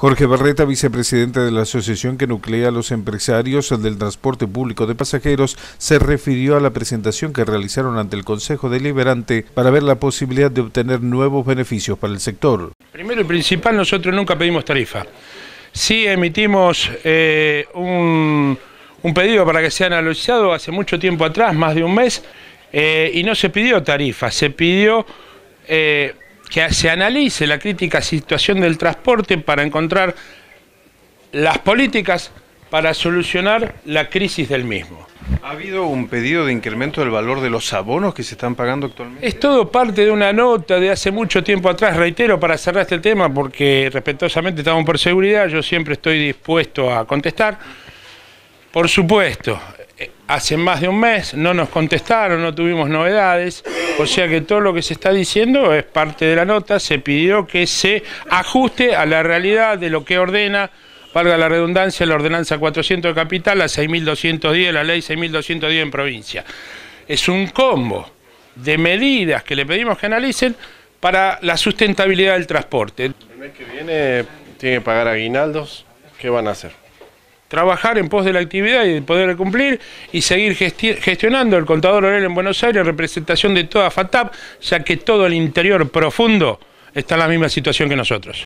Jorge Barreta, vicepresidente de la asociación que nuclea a los empresarios del transporte público de pasajeros, se refirió a la presentación que realizaron ante el Consejo Deliberante para ver la posibilidad de obtener nuevos beneficios para el sector. Primero y principal, nosotros nunca pedimos tarifa. Sí emitimos eh, un, pedido para que sea analizado hace mucho tiempo atrás, más de un mes, eh, y no se pidió tarifa, se pidió... Eh, que se analice la crítica situación del transporte para encontrar las políticas para solucionar la crisis del mismo. ¿Ha habido un pedido de incremento del valor de los abonos que se están pagando actualmente? Es todo parte de una nota de hace mucho tiempo atrás, reitero, para cerrar este tema, porque respetuosamente estamos por seguridad, yo siempre estoy dispuesto a contestar. Por supuesto, eh, hace más de un mes no nos contestaron, no tuvimos novedades. O sea que todo lo que se está diciendo es parte de la nota, se pidió que se ajuste a la realidad de lo que ordena valga la redundancia, la ordenanza 400 de capital, la 6.210, la ley 6.210 en provincia. Es un combo de medidas que le pedimos que analicen para la sustentabilidad del transporte. El mes que viene tiene que pagar aguinaldos, ¿qué van a hacer? trabajar en pos de la actividad y poder cumplir y seguir gestionando el contador orel en Buenos Aires representación de toda FATAP, ya que todo el interior profundo está en la misma situación que nosotros.